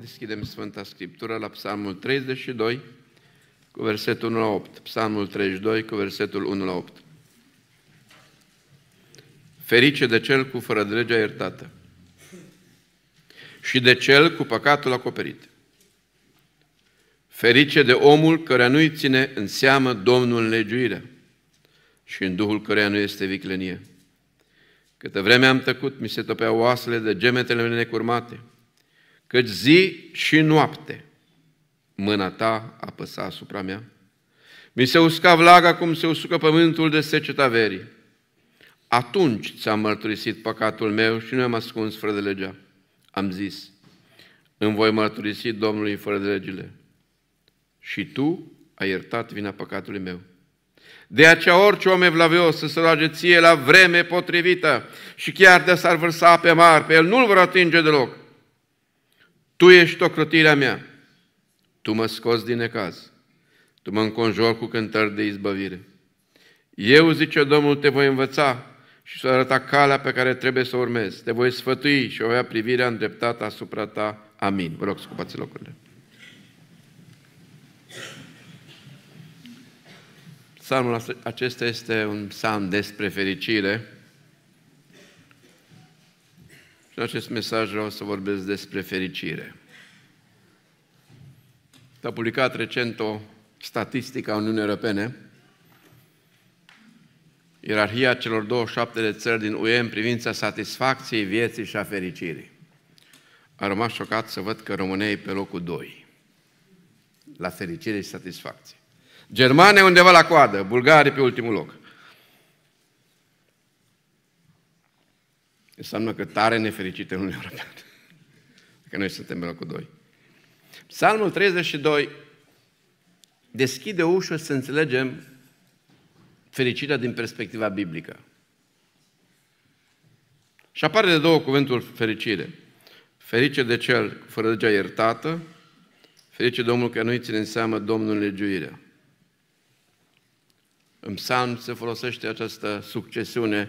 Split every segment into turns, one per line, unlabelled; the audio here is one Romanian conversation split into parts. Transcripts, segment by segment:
Deschidem Sfânta Scriptură la Psalmul 32, cu versetul 1 la 8. Psalmul 32, cu versetul 1 la 8. Ferice de cel cu fără de legea iertată și de cel cu păcatul acoperit. Ferice de omul care nu-i ține în seamă Domnul legiuirea și în Duhul căreia nu este viclenie. Câtă vreme am tăcut, mi se topeau oasele de gemetele mele necurmate – căci zi și noapte mâna ta apăsa asupra mea. Mi se usca vlaga cum se usucă pământul de seceta verii. Atunci ți-am mărturisit păcatul meu și nu am ascuns fără de legea. Am zis, îmi voi mărturisi Domnului fără de legile. Și tu ai iertat vina păcatului meu. De aceea orice om evlavios să se roage ție la vreme potrivită și chiar de s-ar vărsa pe mar, pe el nu-l vor atinge deloc tu ești ocrotirea mea. Tu mă scoți din necaz. Tu mă înconjor cu cântări de izbăvire. Eu, zice Domnul, te voi învăța și să arăta calea pe care trebuie să o urmezi. Te voi sfătui și o avea privirea îndreptată asupra ta. Amin. Vă rog, scupați locurile. Psalmul acesta este un psalm despre fericire și acest mesaj vreau să vorbesc despre fericire. S-a publicat recent o statistică a Uniunii Europene, ierarhia celor 27 de țări din UE în privința satisfacției vieții și a fericirii. Am rămas șocat să văd că România e pe locul 2 la fericire și satisfacție. Germania undeva la coadă, Bulgaria pe ultimul loc. înseamnă că tare nefericită în Uniunea Europeană. Că noi suntem în locul 2. Psalmul 32 deschide ușa să înțelegem fericirea din perspectiva biblică. Și apare de două cuvântul fericire. Ferice de cel fără legea iertată, ferice omul că nu-i ține în seamă Domnul legiuirea. În psalm se folosește această succesiune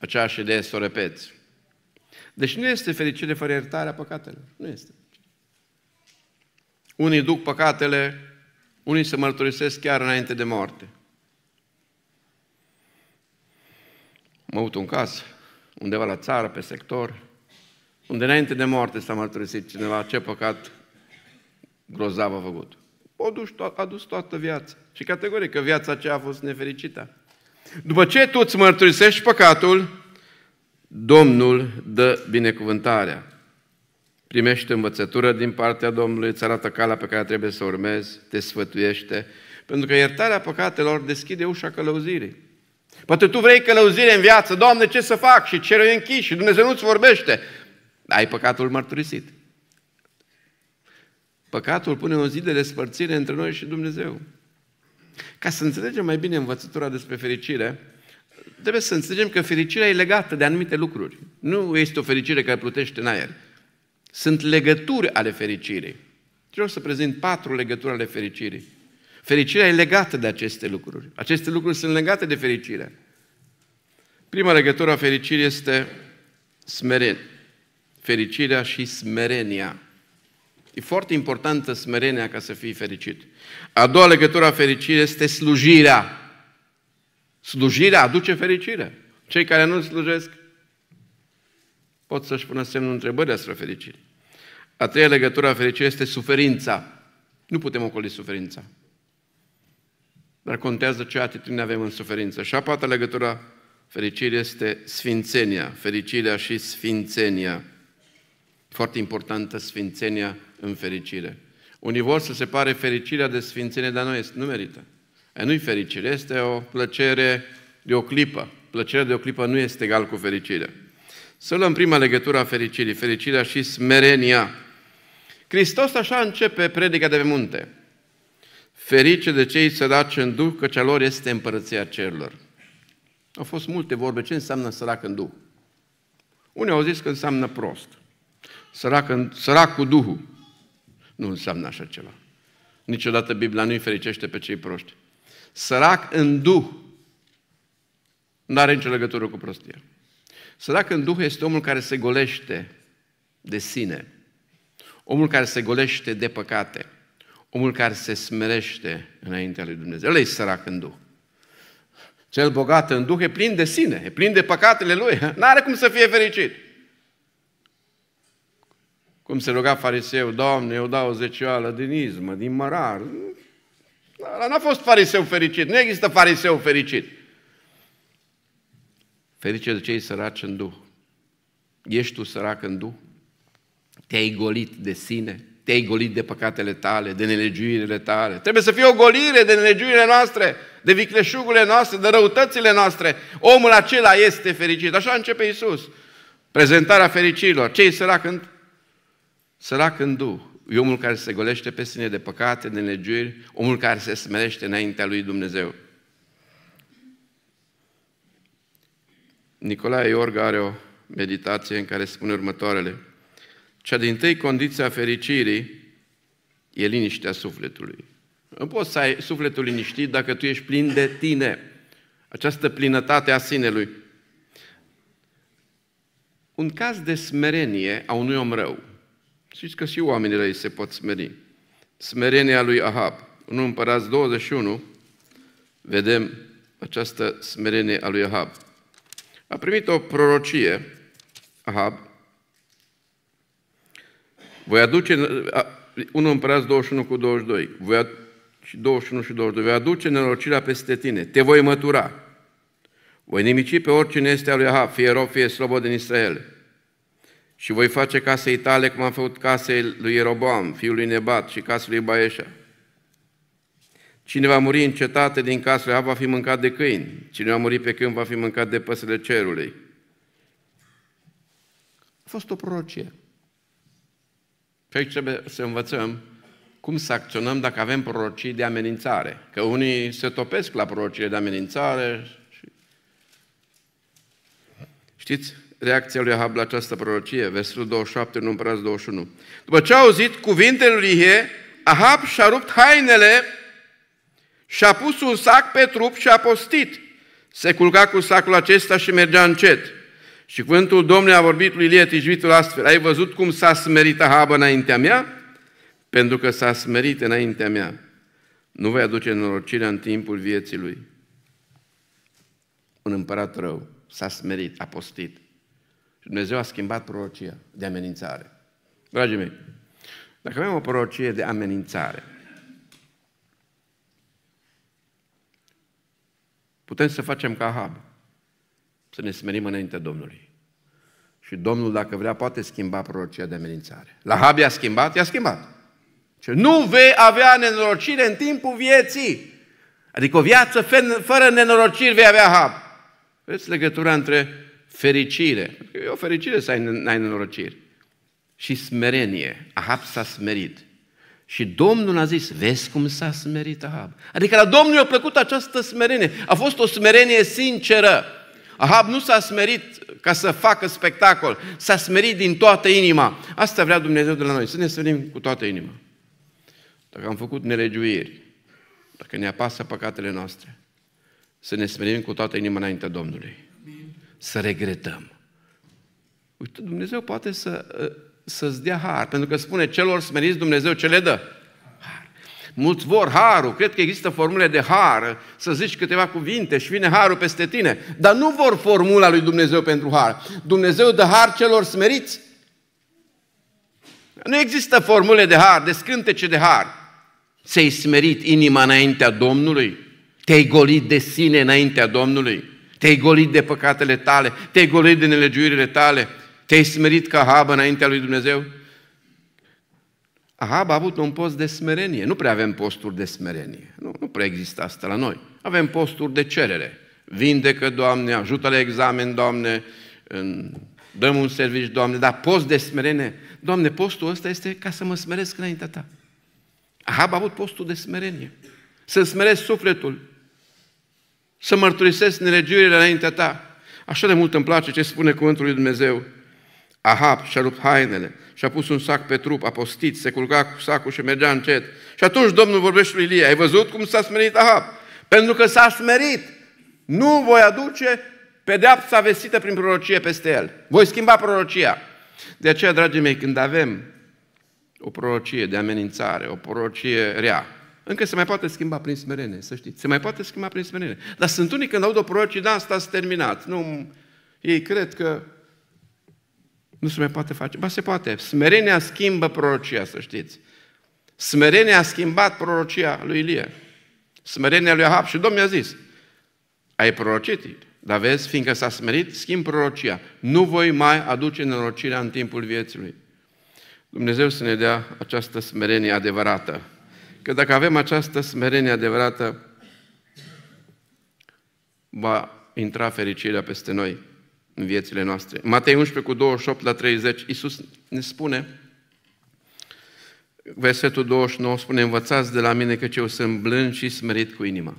Aceeași idee să o repeți. Deci nu este fericire fără iertarea păcatelor. Nu este. Unii duc păcatele, unii se mărturisesc chiar înainte de moarte. Am avut un caz, undeva la țară, pe sector, unde înainte de moarte s-a mărturisit cineva ce păcat grozav a făcut. O dus, a dus toată viața. Și categoric că viața aceea a fost nefericită. După ce tu îți mărturisești păcatul, Domnul dă binecuvântarea. Primește învățătură din partea Domnului, îți arată calea pe care trebuie să urmezi, te sfătuiește, pentru că iertarea păcatelor deschide ușa călăuzirii. Poate tu vrei călăuzire în viață, Doamne, ce să fac? Și cerul e închis și Dumnezeu nu-ți vorbește. Ai păcatul mărturisit. Păcatul pune o zi de despărțire între noi și Dumnezeu. Ca să înțelegem mai bine învățătura despre fericire, trebuie să înțelegem că fericirea e legată de anumite lucruri. Nu este o fericire care plutește în aer. Sunt legături ale fericirii. Și o să prezint patru legături ale fericirii. Fericirea e legată de aceste lucruri. Aceste lucruri sunt legate de fericire. Prima legătură a fericirii este smeren. Fericirea și smerenia. E foarte importantă smerenia ca să fii fericit. A doua legătură a fericirii este slujirea. Slujirea aduce fericire. Cei care nu slujesc pot să-și pună semnul întrebării asupra fericirii. A treia legătură a fericirii este suferința. Nu putem ocoli suferința. Dar contează ce atitudine avem în suferință. Și a patra legătură a fericirii este sfințenia. Fericirea și sfințenia. Foarte importantă sfințenia în fericire. Unii vor să pare fericirea de sfințenie, dar nu, este, nu merită. Aia nu-i fericire, este o plăcere de o clipă. Plăcerea de o clipă nu este egal cu fericirea. Să luăm prima legătură a fericirii, fericirea și smerenia. Hristos așa începe predica de pe munte. Ferice de cei săraci în duh, că cea lor este împărăția cerurilor. Au fost multe vorbe. Ce înseamnă sărac în duh? Unii au zis că înseamnă prost. Sărac, în, sărac cu duhul. Nu înseamnă așa ceva. Niciodată Biblia nu-i fericește pe cei proști. Sărac în duh nu are nicio legătură cu prostia. Sărac în duh este omul care se golește de sine, omul care se golește de păcate, omul care se smerește înaintea lui Dumnezeu. El e sărac în duh. Cel bogat în duh e plin de sine, e plin de păcatele lui, nu are cum să fie fericit. Cum se ruga fariseu, Doamne, eu dau o zecioală din izmă, din mărar. Dar n-a fost fariseu fericit, nu există fariseu fericit. Ferice de cei săraci în Duh. Ești tu sărac în Duh? Te-ai golit de sine? Te-ai golit de păcatele tale, de nelegiuirile tale? Trebuie să fie o golire de nelegiuirile noastre, de vicleșugurile noastre, de răutățile noastre. Omul acela este fericit. Așa începe Isus. Prezentarea fericilor. Cei săraci în Sărac în Duh, e omul care se golește pe sine de păcate, de legiuri, omul care se smerește înaintea lui Dumnezeu. Nicolae Iorga are o meditație în care spune următoarele. Cea din tâi condiție a fericirii e liniștea sufletului. Nu poți să ai sufletul liniștit dacă tu ești plin de tine. Această plinătate a sinelui. Un caz de smerenie a unui om rău Știți că și oamenii răi se pot smeri. Smerenia lui Ahab. În Împărați 21 vedem această smerenie a lui Ahab. A primit o prorocie, Ahab. Voi aduce, 1 Împărați 21 cu 22, voi aduce, 21 și 22, voi aduce nenorocirea peste tine, te voi mătura. Voi nimici pe oricine este al lui Ahab, fie rob, fie slobod din Israel și voi face casei tale cum am făcut casei lui Ieroboam, fiul lui Nebat și casei lui Baeșa. Cine va muri în cetate din casele A va fi mâncat de câini, cine va muri pe câmp va fi mâncat de păsele cerului. A fost o prorocie. Și aici trebuie să învățăm cum să acționăm dacă avem prorocii de amenințare. Că unii se topesc la prorocii de amenințare. Și... Știți, reacția lui Ahab la această prorocie, versetul 27 în împărați 21. După ce a auzit cuvintele lui Ihe, Ahab și-a rupt hainele și-a pus un sac pe trup și a postit. Se culca cu sacul acesta și mergea încet. Și cuvântul Domnului a vorbit lui Ilie Tijvitul astfel, ai văzut cum s-a smerit Ahab înaintea mea? Pentru că s-a smerit înaintea mea. Nu voi aduce norocirea în timpul vieții lui. Un împărat rău s-a smerit, a postit, și Dumnezeu a schimbat prorocia de amenințare. Dragii mei, dacă avem o prorocie de amenințare, putem să facem ca Hab, să ne smerim înainte Domnului. Și Domnul, dacă vrea, poate schimba prorocia de amenințare. La Hab i-a schimbat? I-a schimbat. Ce nu vei avea nenorocire în timpul vieții. Adică o viață fără nenorociri vei avea Hab. Vezi legătura între fericire. E o fericire să ai, ai nenorociri. Și smerenie. Ahab s-a smerit. Și Domnul a zis, vezi cum s-a smerit Ahab. Adică la Domnul i-a plăcut această smerenie. A fost o smerenie sinceră. Ahab nu s-a smerit ca să facă spectacol, s-a smerit din toată inima. Asta vrea Dumnezeu de la noi, să ne smerim cu toată inima. Dacă am făcut nelegiuiri, dacă ne apasă păcatele noastre, să ne smerim cu toată inima înaintea Domnului să regretăm. Uite, Dumnezeu poate să, ă, să-ți dea har, pentru că spune celor smeriți Dumnezeu ce le dă. Har. Mulți vor harul, cred că există formule de har, ă, să zici câteva cuvinte și vine harul peste tine, dar nu vor formula lui Dumnezeu pentru har. Dumnezeu dă har celor smeriți. Nu există formule de har, de scântece de har. Ți-ai smerit inima înaintea Domnului? Te-ai golit de sine înaintea Domnului? te-ai golit de păcatele tale, te-ai golit de nelegiuirile tale, te-ai smerit ca Ahab înaintea lui Dumnezeu? Ahab a avut un post de smerenie. Nu prea avem posturi de smerenie. Nu, nu prea există asta la noi. Avem posturi de cerere. Vindecă, Doamne, ajută la examen, Doamne, în... dăm un serviciu, Doamne, dar post de smerenie. Doamne, postul ăsta este ca să mă smeresc înaintea Ta. Ahab a avut postul de smerenie. Să smeresc sufletul să mărturisesc nelegiurile înaintea ta. Așa de mult îmi place ce spune cuvântul lui Dumnezeu. Ahab și-a rupt hainele și-a pus un sac pe trup, a postit, se culca cu sacul și mergea încet. Și atunci Domnul vorbește lui Ilie, ai văzut cum s-a smerit Ahab? Pentru că s-a smerit. Nu voi aduce pedeapsa vestită prin prorocie peste el. Voi schimba prorocia. De aceea, dragii mei, când avem o prorocie de amenințare, o prorocie rea, încă se mai poate schimba prin smerenie, să știți. Se mai poate schimba prin smerenie. Dar sunt unii când aud o prorocie da, asta, s terminat. Nu, ei cred că nu se mai poate face. Ba, se poate. Smerenia schimbă prorocia, să știți. Smerenia a schimbat prorocia lui Ilie. Smerenia lui Ahab. Și Domnul mi a zis, ai prorocit, dar vezi, fiindcă s-a smerit, schimb prorocia. Nu voi mai aduce nenorocirea în timpul vieții lui. Dumnezeu să ne dea această smerenie adevărată că dacă avem această smerenie adevărată, va intra fericirea peste noi în viețile noastre. Matei 11 cu 28 la 30, Iisus ne spune, versetul 29 spune, învățați de la mine că eu sunt blând și smerit cu inima.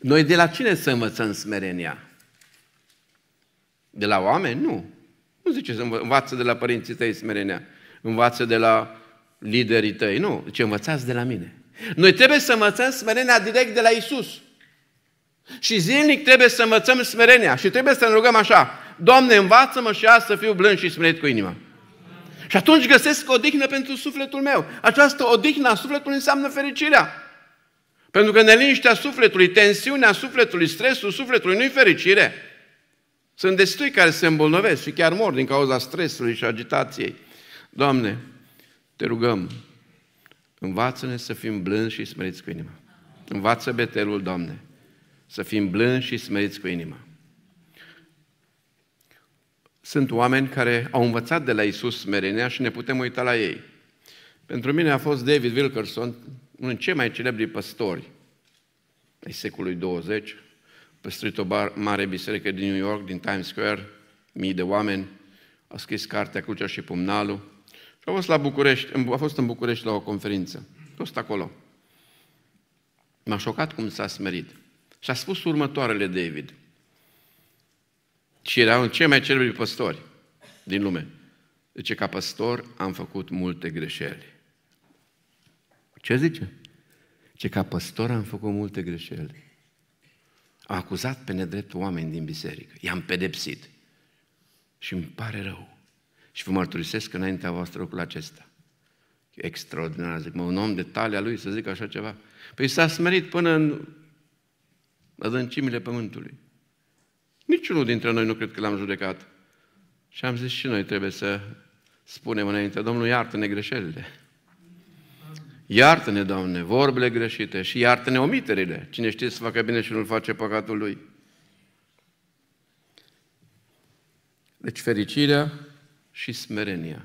Noi de la cine să învățăm smerenia? De la oameni? Nu. Nu zice să învață de la părinții tăi smerenia. Învață de la liderii tăi. Nu, ce învățați de la mine. Noi trebuie să învățăm smerenia direct de la Isus. Și zilnic trebuie să învățăm smerenia și trebuie să ne rugăm așa. Doamne, învață-mă și azi să fiu blând și smerit cu inima. Și atunci găsesc odihnă pentru sufletul meu. Această odihnă a sufletului înseamnă fericirea. Pentru că neliniștea sufletului, tensiunea sufletului, stresul sufletului nu-i fericire. Sunt destui care se îmbolnăvesc și chiar mor din cauza stresului și agitației. Doamne, te rugăm, învață-ne să fim blânzi și smeriți cu inima. Învață betelul, Doamne, să fim blânzi și smeriți cu inima. Sunt oameni care au învățat de la Isus smerenia și ne putem uita la ei. Pentru mine a fost David Wilkerson, unul dintre cei mai celebri păstori ai secolului 20, păstrit o bar, mare biserică din New York, din Times Square, mii de oameni, a scris cartea Crucea și Pumnalul, și a fost la București, a fost în București la o conferință, fost acolo. M-a șocat cum s-a smerit. Și a spus următoarele David. Și era un cei mai celebri păstori din lume. Zice, ca păstor am făcut multe greșeli. Ce zice? Ce ca păstor am făcut multe greșeli. Am acuzat pe nedrept oameni din biserică. I-am pedepsit. Și îmi pare rău. Și vă mărturisesc înaintea voastră lucrul acesta. E extraordinar, zic, mă, un om de talia lui să zic așa ceva. Păi s-a smerit până în adâncimile pământului. Niciunul dintre noi nu cred că l-am judecat. Și am zis și noi trebuie să spunem înainte, Domnul, iartă-ne greșelile. Iartă-ne, Doamne, vorbele greșite și iartă-ne omiterile. Cine știe să facă bine și nu-l face păcatul lui. Deci fericirea și smerenia.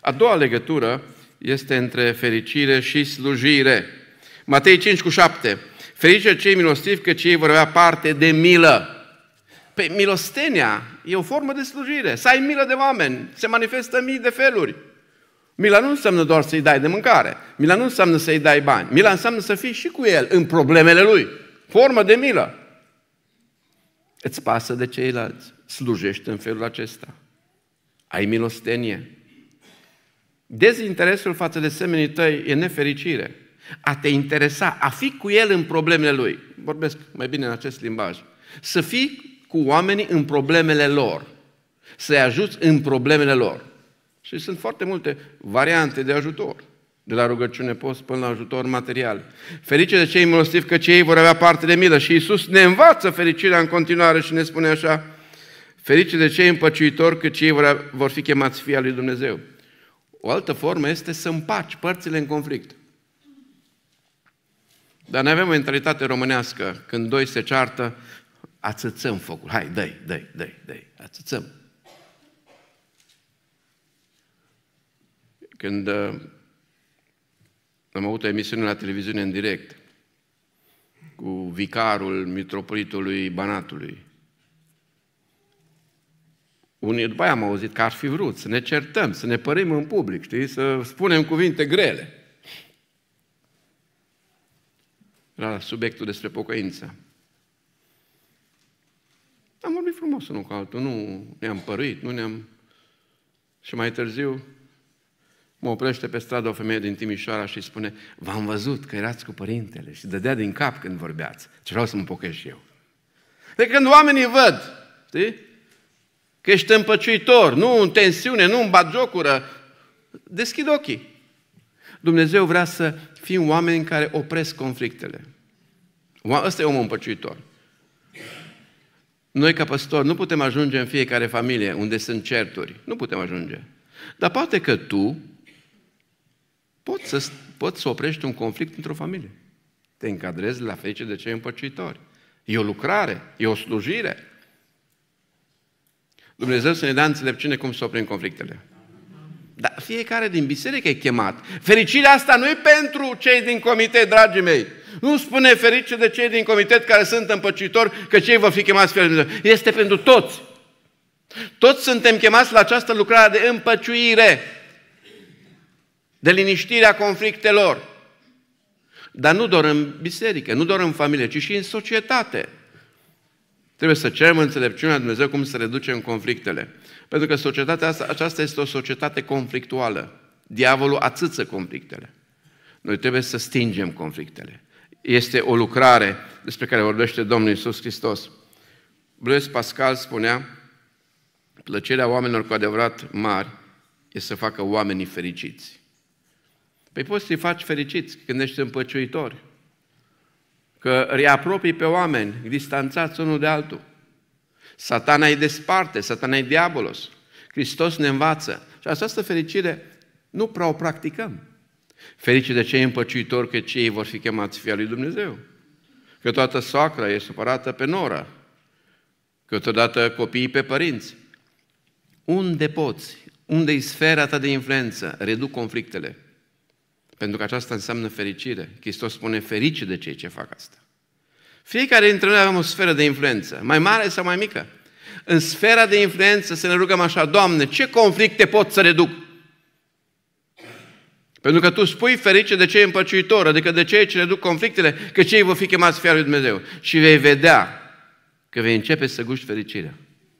A doua legătură este între fericire și slujire. Matei 5 cu 7. Ferice cei milostivi, că cei vor avea parte de milă. Păi milostenia e o formă de slujire. Să ai milă de oameni, se manifestă mii de feluri. Mila nu înseamnă doar să-i dai de mâncare. Mila nu înseamnă să-i dai bani. Mila înseamnă să fii și cu el în problemele lui. Formă de milă. Îți pasă de ceilalți. Slujește în felul acesta ai milostenie. Dezinteresul față de semenii tăi e nefericire. A te interesa, a fi cu el în problemele lui. Vorbesc mai bine în acest limbaj. Să fii cu oamenii în problemele lor. Să-i ajuți în problemele lor. Și sunt foarte multe variante de ajutor. De la rugăciune post până la ajutor material. Ferice de cei milostivi că cei vor avea parte de milă. Și Iisus ne învață fericirea în continuare și ne spune așa, Ferice de cei împăciuitori, cât cei vor fi chemați fii al lui Dumnezeu. O altă formă este să împaci părțile în conflict. Dar noi avem o mentalitate românească, când doi se ceartă, ațățăm focul. Hai, dă-i, dă-i, dă-i, dă-i, ațățăm. Când uh, am avut o emisiune la televiziune în direct cu vicarul mitropolitului Banatului, unii după aia am auzit că ar fi vrut să ne certăm, să ne părim în public, știi? Să spunem cuvinte grele. La subiectul despre pocăință. Am vorbit frumos unul cu altul, nu ne-am părit, nu ne-am... Și mai târziu mă oprește pe stradă o femeie din Timișoara și spune V-am văzut că erați cu părintele și dădea din cap când vorbeați. Ce vreau să mă pocăiesc eu. De când oamenii văd, știi? că ești împăciuitor, nu în tensiune, nu în bagiocură. deschid ochii. Dumnezeu vrea să fim oameni care opresc conflictele. Ăsta e omul împăciuitor. Noi, ca păstori, nu putem ajunge în fiecare familie unde sunt certuri. Nu putem ajunge. Dar poate că tu poți să, poți să oprești un conflict într-o familie. Te încadrezi la fece de cei împăciuitori. E o lucrare, e o slujire. Dumnezeu să ne dea înțelepciune cum să oprim conflictele. Dar fiecare din biserică e chemat. Fericirea asta nu e pentru cei din comitet, dragii mei. Nu spune ferice de cei din comitet care sunt împăcitori, că cei vor fi chemați fiul Dumnezeu. Este pentru toți. Toți suntem chemați la această lucrare de împăciuire, de liniștirea conflictelor. Dar nu doar în biserică, nu doar în familie, ci și în societate. Trebuie să cerem înțelepciunea Dumnezeu cum să reducem conflictele. Pentru că societatea asta, aceasta este o societate conflictuală. Diavolul atâță conflictele. Noi trebuie să stingem conflictele. Este o lucrare despre care vorbește Domnul Isus Hristos. Blues Pascal spunea, plăcerea oamenilor cu adevărat mari e să facă oamenii fericiți. Păi poți să-i faci fericiți când ești împăciuitori, că reapropii pe oameni, distanțați unul de altul. Satana e desparte, satana e diabolos. Hristos ne învață. Și această fericire nu prea o practicăm. Ferice de cei împăciuitori, că cei vor fi chemați fia lui Dumnezeu. Că toată soacra e supărată pe nora. totodată copiii pe părinți. Unde poți? Unde e sfera ta de influență? Reduc conflictele. Pentru că aceasta înseamnă fericire. Hristos spune ferici de cei ce fac asta. Fiecare dintre noi avem o sferă de influență, mai mare sau mai mică. În sfera de influență să ne rugăm așa, Doamne, ce conflicte pot să reduc? Pentru că tu spui ferice de cei împăciuitori, adică de cei ce reduc conflictele, că cei vor fi chemați fiar lui Dumnezeu. Și vei vedea că vei începe să guști fericirea.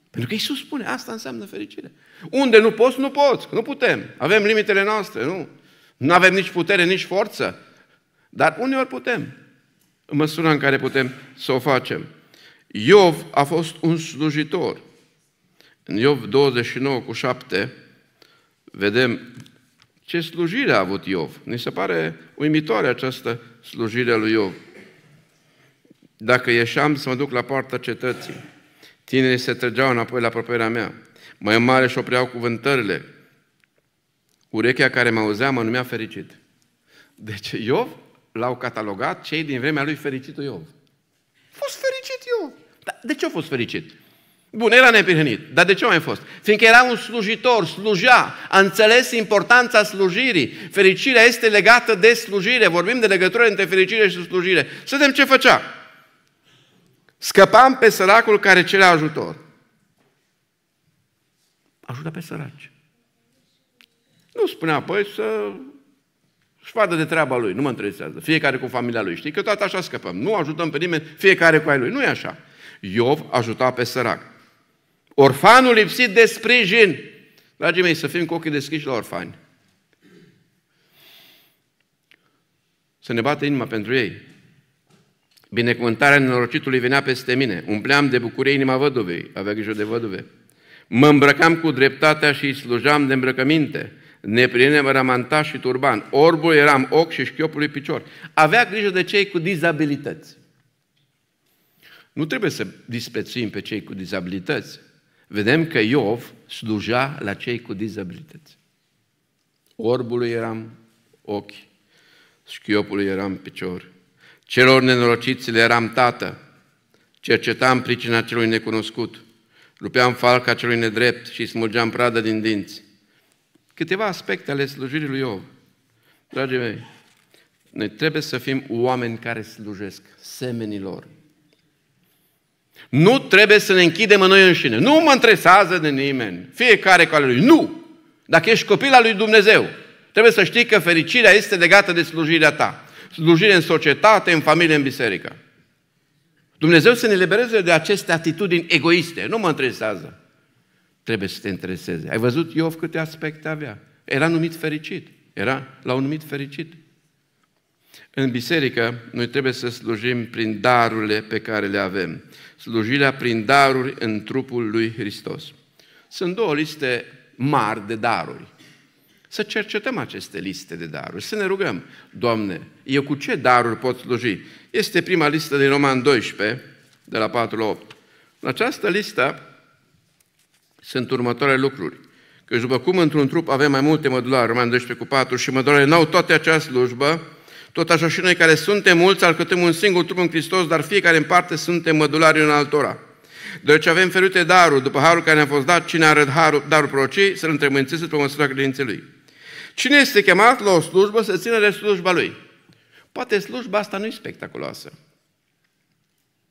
Pentru că Iisus spune, asta înseamnă fericire. Unde nu poți, nu poți, nu putem. Avem limitele noastre, nu? Nu avem nici putere, nici forță. Dar uneori putem, în măsura în care putem să o facem. Iov a fost un slujitor. În Iov 29 cu 7 vedem ce slujire a avut Iov. Ni se pare uimitoare această slujire a lui Iov. Dacă ieșeam să mă duc la poarta cetății, tinerii se trăgeau înapoi la apropierea mea. Mai mare și opreau cuvântările. Urechea care mă auzea mă numea fericit. Deci Iov l-au catalogat cei din vremea lui fericitul Iov. A fost fericit Iov. Dar de ce a fost fericit? Bun, era neprihănit. Dar de ce mai fost? Fiindcă era un slujitor, slujea, a înțeles importanța slujirii. Fericirea este legată de slujire. Vorbim de legătură între fericire și slujire. Să vedem ce făcea. Scăpam pe săracul care cerea ajutor. Ajuta pe săraci. Nu spunea, apoi să își vadă de treaba lui, nu mă interesează. Fiecare cu familia lui. Știi că toată așa scăpăm. Nu ajutăm pe nimeni, fiecare cu ai lui. Nu e așa. Iov ajuta pe sărac. Orfanul lipsit de sprijin. Dragii mei, să fim cu ochii deschiși la orfani. Să ne bată inima pentru ei. Binecuvântarea nenorocitului venea peste mine. Umpleam de bucurie inima văduvei. Avea grijă de văduve. Mă îmbrăcam cu dreptatea și îi slujam de îmbrăcăminte. Ne prindem și turban. Orbul eram ochi și șchiopului picior. Avea grijă de cei cu dizabilități. Nu trebuie să disprețuim pe cei cu dizabilități. Vedem că Iov sluja la cei cu dizabilități. Orbului eram ochi, șchiopului eram picior. Celor nenorociți le eram tată, cercetam pricina celui necunoscut, lupeam falca celui nedrept și smulgeam pradă din dinți. Câteva aspecte ale slujirii lui Iov. Dragii mei, noi trebuie să fim oameni care slujesc semenilor. Nu trebuie să ne închidem în noi înșine. Nu mă interesează de nimeni. Fiecare cu ale lui. Nu! Dacă ești copil al lui Dumnezeu, trebuie să știi că fericirea este legată de slujirea ta. Slujire în societate, în familie, în biserică. Dumnezeu să ne libereze de aceste atitudini egoiste. Nu mă interesează trebuie să te intereseze. Ai văzut Iov câte aspecte avea. Era numit fericit. Era la un numit fericit. În biserică, noi trebuie să slujim prin darurile pe care le avem. Slujirea prin daruri în trupul lui Hristos. Sunt două liste mari de daruri. Să cercetăm aceste liste de daruri, să ne rugăm, Doamne, eu cu ce daruri pot sluji? Este prima listă din Roman 12, de la 4 la 8. În această listă sunt următoarele lucruri. Că după cum într-un trup avem mai multe mădulare, Roman 12 cu 4, și mădulare n-au toate acea slujbă, tot așa și noi care suntem mulți alcătăm un singur trup în Hristos, dar fiecare în parte suntem mădulari în altora. Deci avem ferite daruri, după harul care ne-a fost dat, cine are harul, darul procei, să-l întrebuințeze pe măsura credinței lui. Cine este chemat la o slujbă să țină de slujba lui? Poate slujba asta nu e spectaculoasă.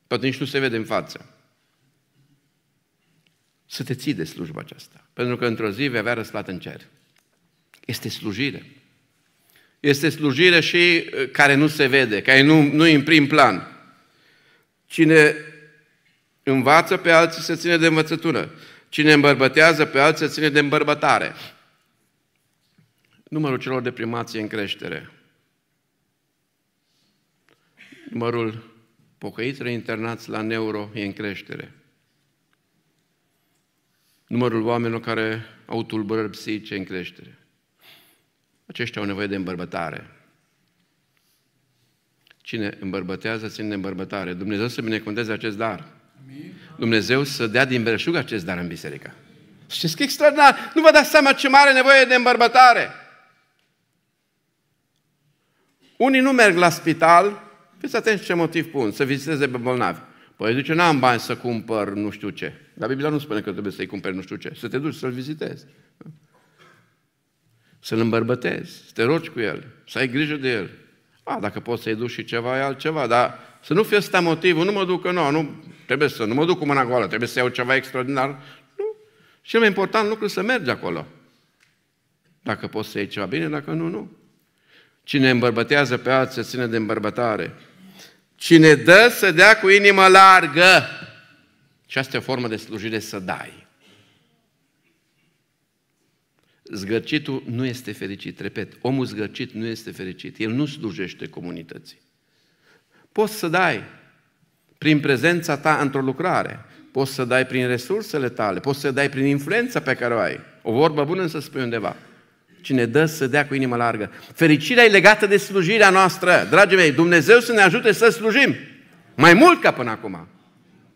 Poate nici nu se vede în față să te ții de slujba aceasta. Pentru că într-o zi vei avea răsplată în cer. Este slujire. Este slujire și uh, care nu se vede, care nu, nu e în prim plan. Cine învață pe alții se ține de învățătură. Cine îmbărbătează pe alții se ține de îmbărbătare. Numărul celor de primație în creștere. Numărul pocăiților internați la neuro e în creștere numărul oamenilor care au tulburări psihice în creștere. Aceștia au nevoie de îmbărbătare. Cine îmbărbătează, ține îmbărbătare. Dumnezeu să binecuvânteze acest dar. Amin. Dumnezeu să dea din berșug acest dar în biserică. Știți că extraordinar! Nu vă dați seama ce mare nevoie de îmbărbătare! Unii nu merg la spital, fiți atenți ce motiv pun, să viziteze pe bolnavi. Păi zice, n-am bani să cumpăr nu știu ce. Dar Biblia nu spune că trebuie să-i cumperi nu știu ce. Să te duci să-l vizitezi. Să-l îmbărbătezi, să te rogi cu el, să ai grijă de el. A, dacă poți să-i duci și ceva, e altceva, dar să nu fie asta motivul, nu mă duc că nu, nu, trebuie să, nu mă duc cu mâna goală, trebuie să iau ceva extraordinar. Nu. Cel mai important lucru să mergi acolo. Dacă poți să iei ceva bine, dacă nu, nu. Cine îmbărbătează pe alții, ține de îmbărbătare. Cine dă, să dea cu inimă largă. Și asta e o formă de slujire să dai. Zgârcitul nu este fericit, repet, omul zgârcit nu este fericit, el nu slujește comunității. Poți să dai prin prezența ta într-o lucrare, poți să dai prin resursele tale, poți să dai prin influența pe care o ai. O vorbă bună să spui undeva cine dă să dea cu inimă largă. Fericirea e legată de slujirea noastră. Dragii mei, Dumnezeu să ne ajute să slujim. Mai mult ca până acum.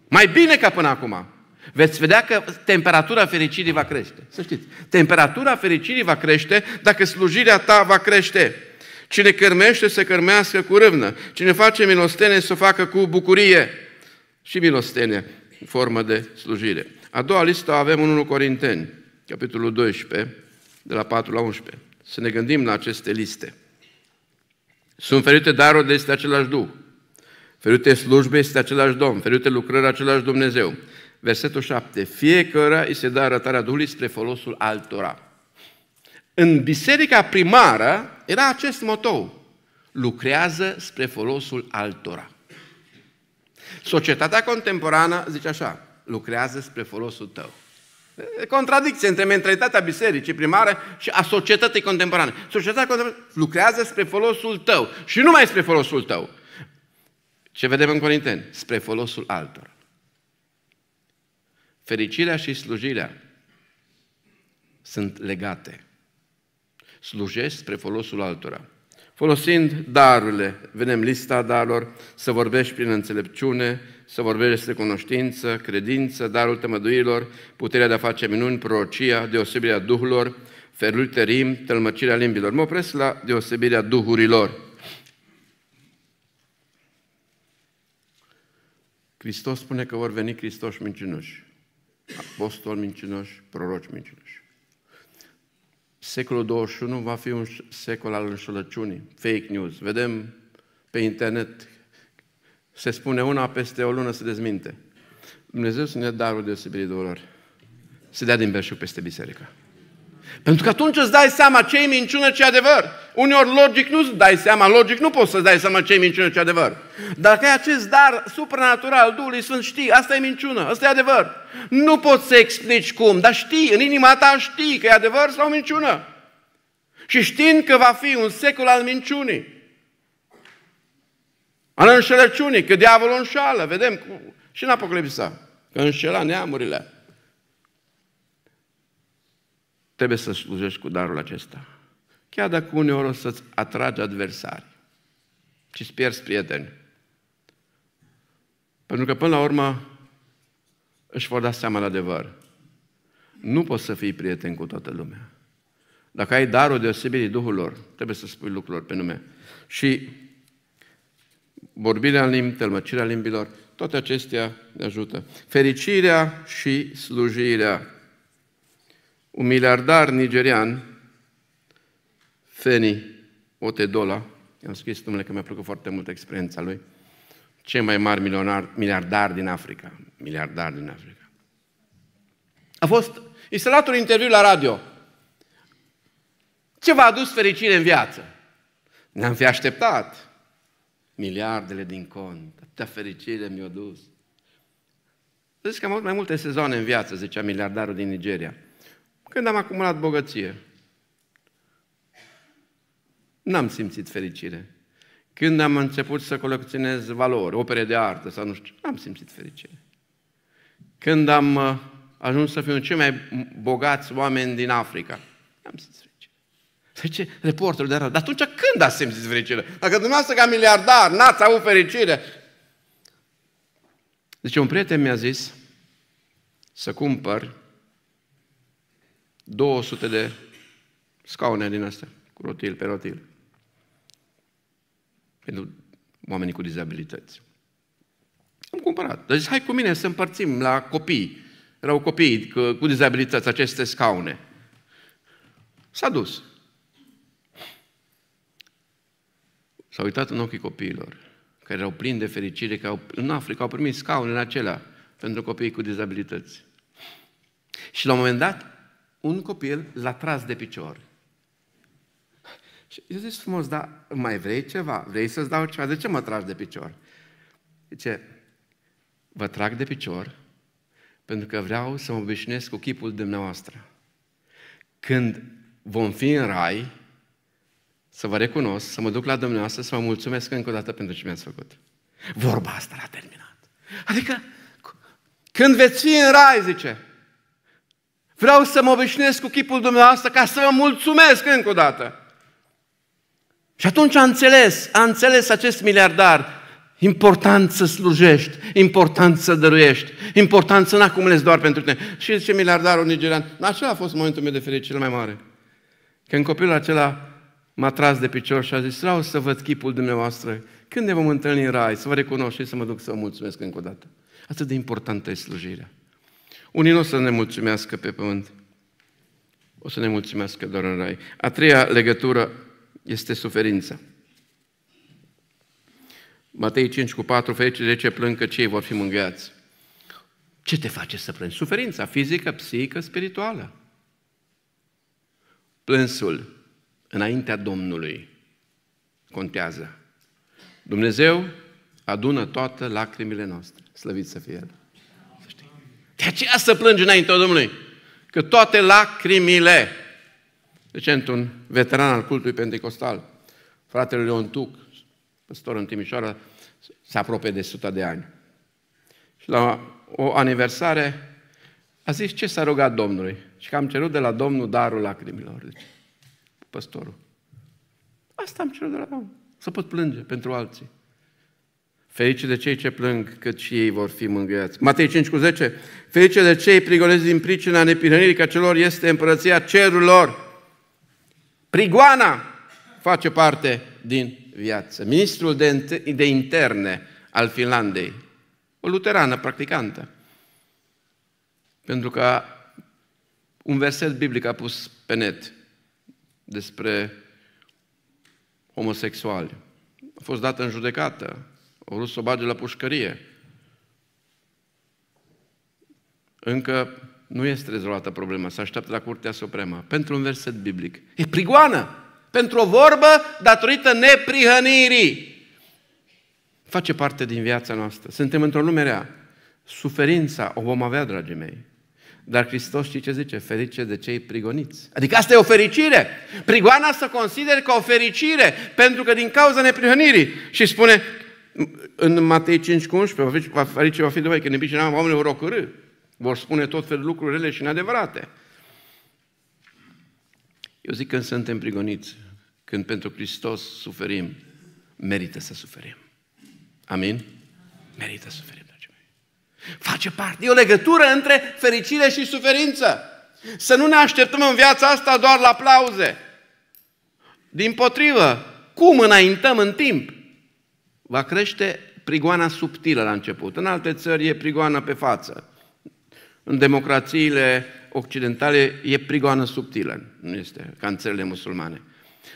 Mai bine ca până acum. Veți vedea că temperatura fericirii va crește. Să știți, temperatura fericirii va crește dacă slujirea ta va crește. Cine cărmește, să cărmească cu râvnă. Cine face milostenie, să o facă cu bucurie. Și milostenie, formă de slujire. A doua listă avem în 1 Corinteni, capitolul 12, de la 4 la 11. Să ne gândim la aceste liste. Sunt ferite daruri, este același Duh. Ferite slujbe, este același Domn. Ferite lucrări, același Dumnezeu. Versetul 7. fiecare îi se dă arătarea Duhului spre folosul altora. În biserica primară era acest motou. Lucrează spre folosul altora. Societatea contemporană zice așa, lucrează spre folosul tău. Contradicție între mentalitatea bisericii primare și a societății contemporane. Societatea contemporană lucrează spre folosul tău și nu mai spre folosul tău. Ce vedem în Corinteni? Spre folosul altor. Fericirea și slujirea sunt legate. Slujești spre folosul altora. Folosind darurile, vedem lista darurilor, să vorbești prin înțelepciune, să vorbește despre cunoștință, credință, darul tămăduirilor, puterea de a face minuni, prorocia, deosebirea duhurilor, ferluterim, tălmăcirea limbilor. Mă opresc la deosebirea duhurilor. Hristos spune că vor veni Hristos mincinoși, apostoli mincinoși, proroci mincinoși. Secolul 21 va fi un secol al înșelăciunii, fake news. Vedem pe internet se spune una peste o lună se dezminte. Dumnezeu să ne darul deosebit de orori. Să dea din berșu peste biserică. Pentru că atunci îți dai seama ce e minciună, ce adevăr. Uneori logic nu dai seama, logic nu poți să-ți dai seama ce e minciună, ce adevăr. Dacă ai acest dar supranatural, Duhului Sfânt, știi, asta e minciună, asta e adevăr. Nu poți să explici cum, dar știi, în inima ta știi că e adevăr sau minciună. Și știind că va fi un secol al minciunii, al înșelăciunii, că diavolul înșală, vedem cu, și în Apocalipsa, că înșela neamurile. Trebuie să slujești cu darul acesta. Chiar dacă uneori o să-ți atragi adversari și îți pierzi prieteni. Pentru că până la urmă își vor da seama de adevăr. Nu poți să fii prieten cu toată lumea. Dacă ai darul deosebirii Duhului, trebuie să spui lucrurilor pe nume. Și vorbirea în limbi, tălmăcirea limbilor, toate acestea ne ajută. Fericirea și slujirea. Un miliardar nigerian, Feni Otedola, i-am scris numele că mi-a plăcut foarte mult experiența lui, cel mai mare milionar, miliardar din Africa. miliardar din Africa. A fost I-a luat un interviu la radio. Ce v-a adus fericire în viață? Ne-am fi așteptat miliardele din cont, atâta fericire mi-a dus. Zice că am avut mai multe sezoane în viață, zicea miliardarul din Nigeria. Când am acumulat bogăție, n-am simțit fericire. Când am început să colecționez valori, opere de artă sau nu știu, n-am simțit fericire. Când am uh, ajuns să fiu cei mai bogați oameni din Africa, n-am simțit Zice reporterul de dar atunci când ați simțit fericire? Dacă dumneavoastră ca miliardar n-ați avut fericire. Zice, un prieten mi-a zis să cumpăr 200 de scaune din astea, cu rotil pe rotil, pentru oamenii cu dizabilități. Am cumpărat. Dar zis, hai cu mine să împărțim la copii. Erau copii cu dizabilități aceste scaune. S-a dus. S-a uitat în ochii copiilor, care erau plini de fericire, că au, în Africa au primit scaunele acelea pentru copiii cu dizabilități. Și la un moment dat, un copil l-a tras de picior. Și eu zic frumos, dar mai vrei ceva? Vrei să-ți dau ceva? De ce mă tragi de picior? Zice, vă trag de picior pentru că vreau să mă obișnuiesc cu chipul dumneavoastră. Când vom fi în rai, să vă recunosc, să mă duc la dumneavoastră, să vă mulțumesc încă o dată pentru ce mi-ați făcut. Vorba asta l-a terminat. Adică, când veți fi în rai, zice, vreau să mă obișnuiesc cu chipul dumneavoastră ca să vă mulțumesc încă o dată. Și atunci a înțeles, a înțeles acest miliardar, important să slujești, important să dăruiești, important să n acumulezi doar pentru tine. Și zice miliardarul nigerian, acela a fost momentul meu de fericire cel mai mare. Când copilul acela m-a tras de picior și a zis, vreau să văd chipul dumneavoastră, când ne vom întâlni în rai, să vă recunosc și să mă duc să vă mulțumesc încă o dată. Atât de importantă e slujirea. Unii nu o să ne mulțumească pe pământ, o să ne mulțumească doar în rai. A treia legătură este suferința. Matei 5 cu 4, ferice de ce plâng că cei vor fi mângâiați. Ce te face să plângi? Suferința fizică, psihică, spirituală. Plânsul înaintea Domnului contează. Dumnezeu adună toate lacrimile noastre. Slăvit să fie El. Să știi. De aceea să plângi înaintea Domnului. Că toate lacrimile. Recent un veteran al cultului pentecostal, fratele Leon Tuc, păstor în Timișoara, se apropie de suta de ani. Și la o aniversare a zis ce s-a rugat Domnului. Și că am cerut de la Domnul darul lacrimilor. Deci, păstorul. Asta am cerut de la Domnul. Să pot plânge pentru alții. Ferice de cei ce plâng, cât și ei vor fi mângâiați. Matei 5 cu 10. Ferice de cei prigolezi din pricina neprihănirii, că celor este împărăția cerurilor. Prigoana face parte din viață. Ministrul de, de interne al Finlandei, o luterană practicantă, pentru că un verset biblic a pus pe net despre homosexuali. A fost dată în judecată, au vrut să o bage la pușcărie. Încă nu este rezolvată problema, se așteaptă la Curtea Supremă. Pentru un verset biblic. E prigoană! Pentru o vorbă datorită neprihănirii. Face parte din viața noastră. Suntem într-o lume rea. Suferința o vom avea, dragii mei. Dar Hristos știi ce zice? Ferice de cei prigoniți. Adică asta e o fericire. Prigoana să consideri ca o fericire, pentru că din cauza neprihănirii. Și spune în Matei 5 cu 11, va fi, va fi după, când în oamenii vor ocărâ, vor spune tot felul lucrurile și neadevărate. Eu zic când suntem prigoniți, când pentru Hristos suferim, merită să suferim. Amin? Merită să suferim. Face parte, e o legătură între fericire și suferință. Să nu ne așteptăm în viața asta doar la aplauze. Din potrivă, cum înaintăm în timp, va crește prigoana subtilă la început. În alte țări e prigoana pe față. În democrațiile occidentale e prigoană subtilă, nu este ca în țările musulmane.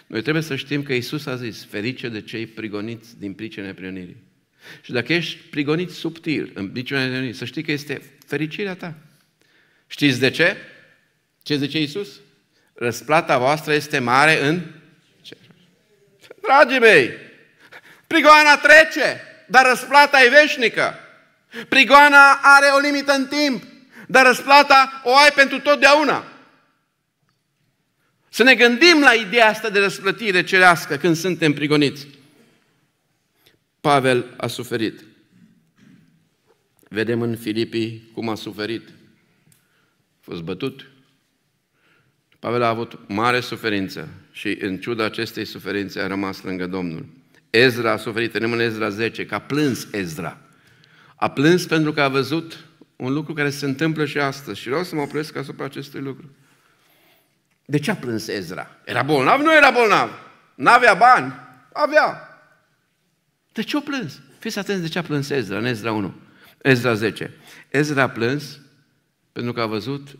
Noi trebuie să știm că Isus a zis, ferice de cei prigoniți din pricine prionirii. Și dacă ești prigonit subtil, în niciun să știi că este fericirea ta. Știți de ce? Ce zice Isus? Răsplata voastră este mare în cer. Dragii mei, prigoana trece, dar răsplata e veșnică. Prigoana are o limită în timp, dar răsplata o ai pentru totdeauna. Să ne gândim la ideea asta de răsplătire cerească când suntem prigoniți. Pavel a suferit. Vedem în Filipii cum a suferit. A fost bătut. Pavel a avut mare suferință și în ciuda acestei suferințe a rămas lângă Domnul. Ezra a suferit, în în Ezra 10, că a plâns Ezra. A plâns pentru că a văzut un lucru care se întâmplă și astăzi. Și vreau să mă opresc asupra acestui lucru. De ce a plâns Ezra? Era bolnav? Nu era bolnav. N-avea bani. Avea. De ce o plâns? Fiți atenți de ce a plâns Ezra în Ezra 1. Ezra 10. Ezra a plâns pentru că a văzut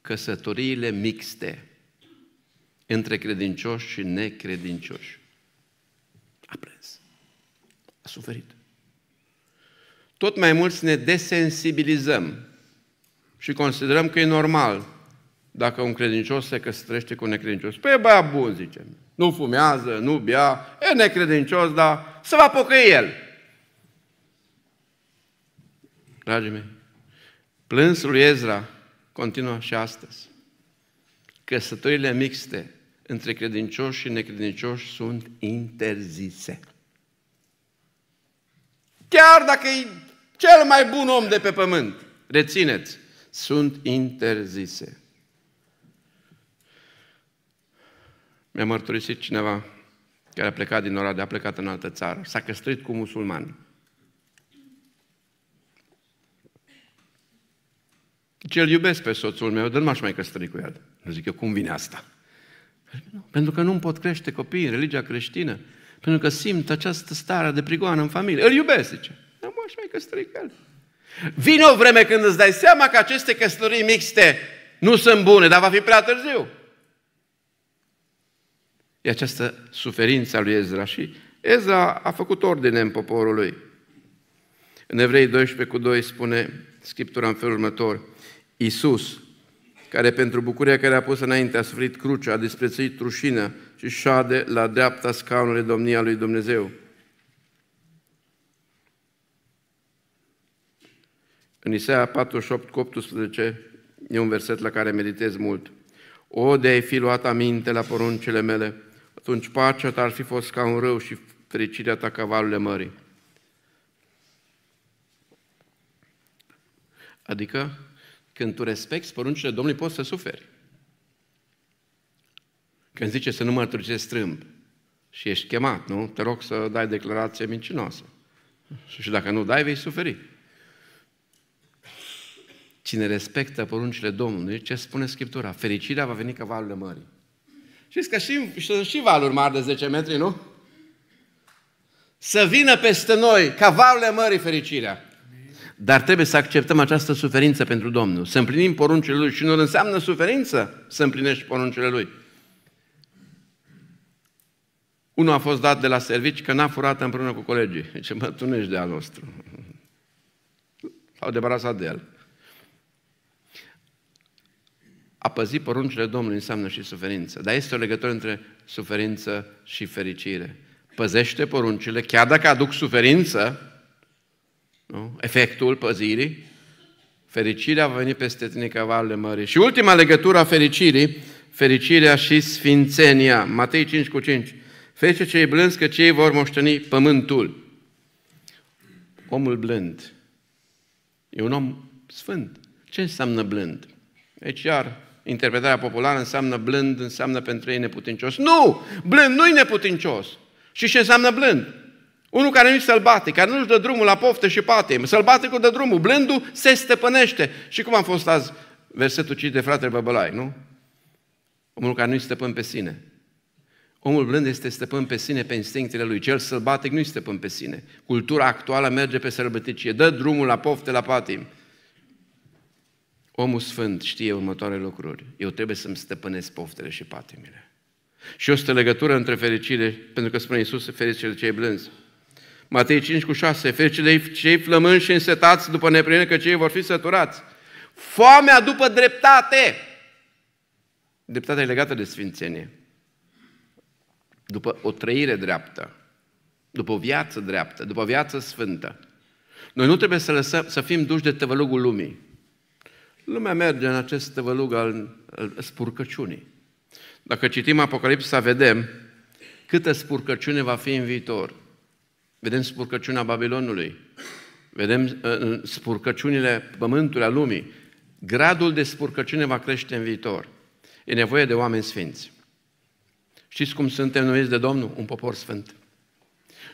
căsătoriile mixte între credincioși și necredincioși. A plâns. A suferit. Tot mai mulți ne desensibilizăm și considerăm că e normal dacă un credincios se căsătorește cu un necredincios. Păi e băiat bun, zicem. Nu fumează, nu bea, e necredincios, dar se va pocăi el. Dragii mei, plânsul lui Ezra continuă și astăzi. Căsătorile mixte între credincioși și necredincioși sunt interzise. Chiar dacă e cel mai bun om de pe pământ, rețineți, sunt interzise. Mi-a mărturisit cineva care a plecat din Oradea, a plecat în altă țară, s-a căsătorit cu musulmani. Deci zice, îl iubesc pe soțul meu, dar nu m-aș mai căsători cu el. Nu zic eu, cum vine asta? Pentru că nu-mi pot crește copiii în religia creștină, pentru că simt această stare de prigoană în familie. Îl iubesc, zice. Nu m-aș mai căsători cu el. Vine o vreme când îți dai seama că aceste căsătorii mixte nu sunt bune, dar va fi prea târziu. E această suferință a lui Ezra și Ezra a făcut ordine în poporul lui. În Evrei 12 cu 2 spune Scriptura în felul următor, Iisus, care pentru bucuria care a pus înainte a suferit crucea, a disprețuit trușinea și șade la dreapta scaunului domnia lui Dumnezeu. În Isaia 48 cu 18 e un verset la care meditez mult. O, de ai fi luat aminte la poruncile mele, atunci pacea ta ar fi fost ca un râu și fericirea ta ca valurile mării. Adică, când tu respecti poruncile Domnului, poți să suferi. Când zice să nu mărturisești strâmb și ești chemat, nu? Te rog să dai declarație mincinoasă. Și dacă nu dai, vei suferi. Cine respectă poruncile Domnului, ce spune Scriptura? Fericirea va veni ca valurile mării. Știți că și, sunt și valuri mari de 10 metri, nu? Să vină peste noi, ca valurile mării, fericirea. Dar trebuie să acceptăm această suferință pentru Domnul. Să împlinim poruncile Lui. Și nu înseamnă suferință să împlinești poruncile Lui. Unul a fost dat de la servici că n-a furat împreună cu colegii. Ce deci, mă, tu nu ești de al nostru. S-au debarasat de el. A păzi poruncile Domnului înseamnă și suferință, dar este o legătură între suferință și fericire. Păzește poruncile, chiar dacă aduc suferință, nu? efectul păzirii, fericirea va veni peste tine ca vale mării. Și ultima legătură a fericirii, fericirea și sfințenia. Matei 5 cu 5. Fece cei blânzi că cei vor moșteni pământul. Omul blând e un om sfânt. Ce înseamnă blând? Deci iar interpretarea populară înseamnă blând, înseamnă pentru ei neputincios. Nu! Blând nu-i neputincios. Și ce înseamnă blând? Unul care nu-i sălbatic, care nu-și dă drumul la poftă și patim. Sălbaticul dă drumul, blândul se stăpânește. Și cum am fost azi versetul 5 de fratele Băbălai, nu? Omul care nu-i stăpân pe sine. Omul blând este stăpân pe sine, pe instinctele lui. Cel sălbatic nu-i stăpân pe sine. Cultura actuală merge pe sălbăticie, dă drumul la pofte, la patim. Omul sfânt știe următoarele lucruri. Eu trebuie să-mi stăpânesc poftele și patimile. Și o legătură între fericire, pentru că spune Iisus, fericire de cei blânzi. Matei 5 cu 6, fericire de cei flămâni și însetați după neprine, că cei vor fi săturați. Foamea după dreptate. Dreptatea e legată de sfințenie. După o trăire dreaptă, după o viață dreaptă, după o viață sfântă. Noi nu trebuie să, lăsăm, să fim duși de tăvălugul lumii. Lumea merge în acest tăvălug al, al spurcăciunii. Dacă citim Apocalipsa, vedem câtă spurcăciune va fi în viitor. Vedem spurcăciunea Babilonului, vedem ă, spurcăciunile pământului, a lumii. Gradul de spurcăciune va crește în viitor. E nevoie de oameni sfinți. Știți cum suntem numiți de Domnul? Un popor sfânt.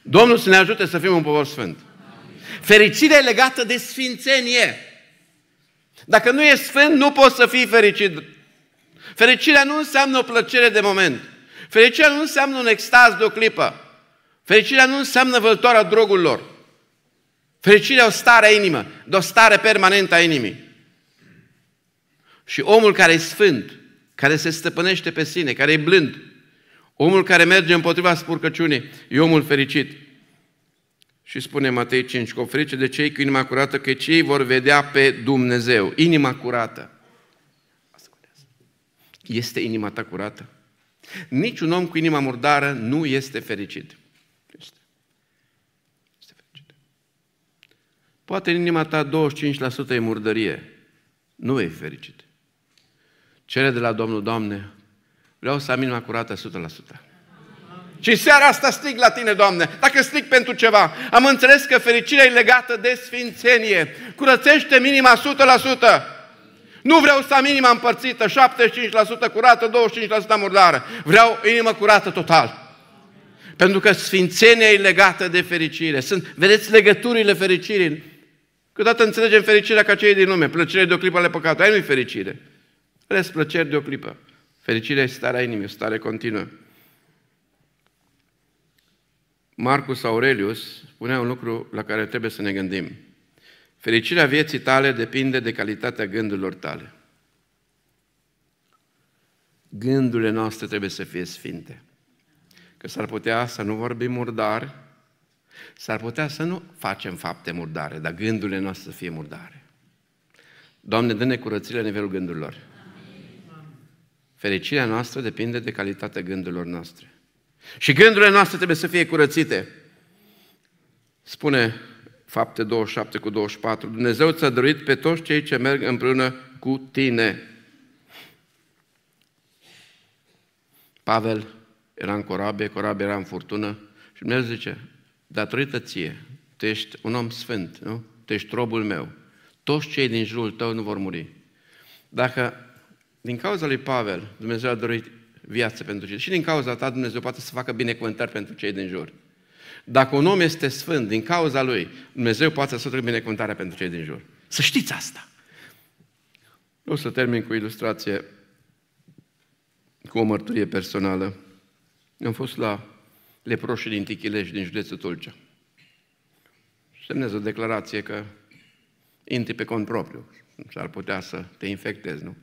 Domnul să ne ajute să fim un popor sfânt. Fericirea e legată de sfințenie. Dacă nu ești sfânt, nu poți să fii fericit. Fericirea nu înseamnă o plăcere de moment. Fericirea nu înseamnă un extaz de o clipă. Fericirea nu înseamnă vâltoarea drogurilor. Fericirea e o stare a inimă, de o stare permanentă a inimii. Și omul care e sfânt, care se stăpânește pe sine, care e blând, omul care merge împotriva spurcăciunii, e omul fericit. Și spune Matei 5, că o frice de cei cu inima curată, că cei vor vedea pe Dumnezeu. Inima curată. Este inima ta curată? Niciun om cu inima murdară nu este fericit. Este. Este fericit. Poate în inima ta 25% e murdărie. Nu e fericit. Cere de la Domnul, Doamne, vreau să am inima curată 100%. Și seara asta strig la tine, Doamne, dacă strig pentru ceva. Am înțeles că fericirea e legată de sfințenie. Curățește minima 100%. Nu vreau să am inima împărțită, 75% curată, 25% murdară. Vreau inimă curată total. Pentru că sfințenia e legată de fericire. Sunt, vedeți legăturile fericirii. Câteodată înțelegem fericirea ca cei din lume. Plăcere de o clipă ale păcatului. Aia nu-i fericire. Vreți plăceri de o clipă. Fericirea e starea inimii, stare continuă. Marcus Aurelius spunea un lucru la care trebuie să ne gândim. Fericirea vieții tale depinde de calitatea gândurilor tale. Gândurile noastre trebuie să fie sfinte. Că s-ar putea să nu vorbim murdar, s-ar putea să nu facem fapte murdare, dar gândurile noastre să fie murdare. Doamne, dă-ne curățire la nivelul gândurilor. Fericirea noastră depinde de calitatea gândurilor noastre. Și gândurile noastre trebuie să fie curățite. Spune fapte 27 cu 24, Dumnezeu ți-a dorit pe toți cei ce merg împreună cu tine. Pavel era în corabie, corabia era în furtună și Dumnezeu zice, datorită ție, tu ești un om sfânt, nu? Tu ești robul meu. Toți cei din jurul tău nu vor muri. Dacă din cauza lui Pavel Dumnezeu a dorit viață pentru cei. Și din cauza ta Dumnezeu poate să facă binecuvântări pentru cei din jur. Dacă un om este sfânt din cauza lui, Dumnezeu poate să facă binecuvântarea pentru cei din jur. Să știți asta! O să termin cu ilustrație, cu o mărturie personală. Am fost la leproșii din Tichileș, din județul Tulcea. Semnez o declarație că intri pe cont propriu. și ar putea să te infectezi, nu?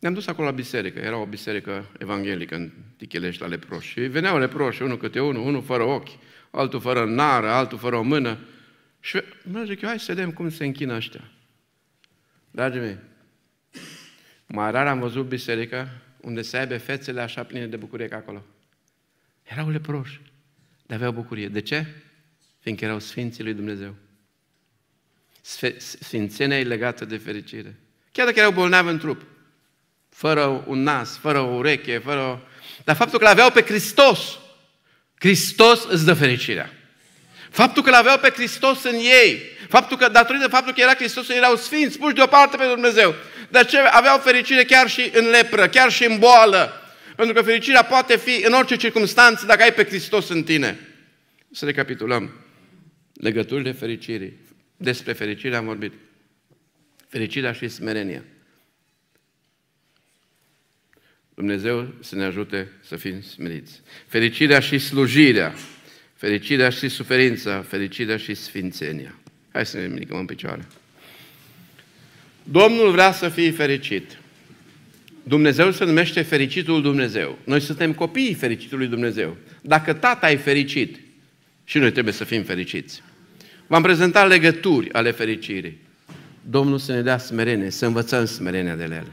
Ne-am dus acolo la biserică, era o biserică evanghelică în Tichelești la leproși. Și veneau leproși, unul câte unul, unul fără ochi, altul fără nară, altul fără o mână. Și mă zic eu, hai să vedem cum se închină ăștia. Dragii mei, mai rar am văzut biserica unde se aibă fețele așa pline de bucurie ca acolo. Erau leproși, dar aveau bucurie. De ce? Fiindcă erau Sfinții lui Dumnezeu. Sfințenia e legată de fericire. Chiar dacă erau bolnavi în trup, fără un nas, fără o ureche, fără... Dar faptul că l-aveau pe Hristos, Hristos îți dă fericirea. Faptul că l-aveau pe Hristos în ei, faptul că, datorită faptul că era Hristos, erau sfinți, puși deoparte pe Dumnezeu. Dar ce aveau fericire chiar și în lepră, chiar și în boală. Pentru că fericirea poate fi în orice circunstanță dacă ai pe Hristos în tine. Să recapitulăm. Legăturile fericirii. Despre fericire am vorbit. Fericirea și smerenia. Dumnezeu să ne ajute să fim smeriți. Fericirea și slujirea, fericirea și suferința, fericirea și sfințenia. Hai să ne ridicăm în picioare. Domnul vrea să fie fericit. Dumnezeu se numește fericitul Dumnezeu. Noi suntem copiii fericitului Dumnezeu. Dacă tata e fericit, și noi trebuie să fim fericiți. V-am prezentat legături ale fericirii. Domnul să ne dea smerenie, să învățăm smerenia de la ele.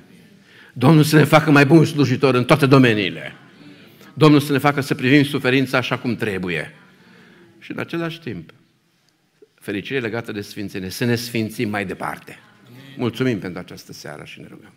Domnul să ne facă mai buni slujitori în toate domeniile. Domnul să ne facă să privim suferința așa cum trebuie. Și în același timp, fericire legată de sfințenie, să ne sfințim mai departe. Mulțumim pentru această seară și ne rugăm.